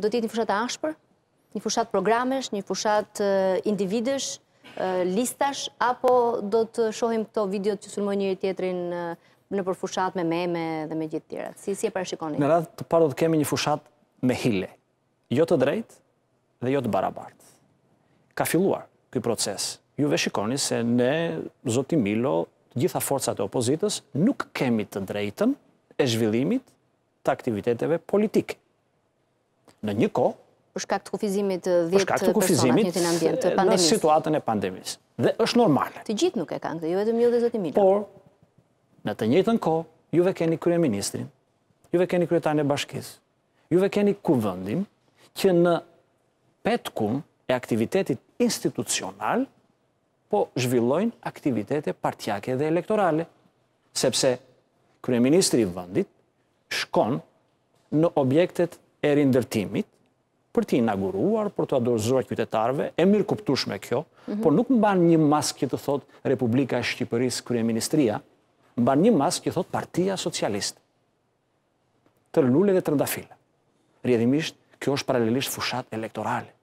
do tjetë një fushat ashpër, një fushat programesh, një fushat individesh, listash, apo do të shohim këto videot që sulmoj njëri tjetërin në përfushat fushat me meme dhe me gjithë tjera? Si si e parashikoni? Në radhë të parë do të kemi një fushat me hile, jo të drejt dhe jo të barabartë. Ka filluar këj proces, ju ve shikoni se ne, zoti Milo, gjitha forcat e opozitës, nuk kemi të drejtën e zhvillimit të aktiviteteve politike në një ko, të kufizimit 10 personat një të kufizimit në situatën e pandemis. Dhe është normal. Të gjithë nuk e kanë këtë, ju e të mjë dhe zëti milë. Por, në të njëtën ko, juve keni krye ministrin, juve keni kryetar e bashkis, juve keni kuvëndim, që në petkun e aktivitetit institucional, po zhvillojnë aktivitete partjake dhe elektorale. Sepse, krye ministri i vëndit, shkon në objektet e rindërtimit për ti inauguruar, për të adorëzruar kytetarve, e mirë kuptushme kjo, mhm. por nuk mban një mask që të thot Republika Shqipëris Krye Ministria, mban një mask të thot Partia Socialist, të rëllule dhe të rëndafile. Rjedimisht, kjo është paralelisht fushat elektorale.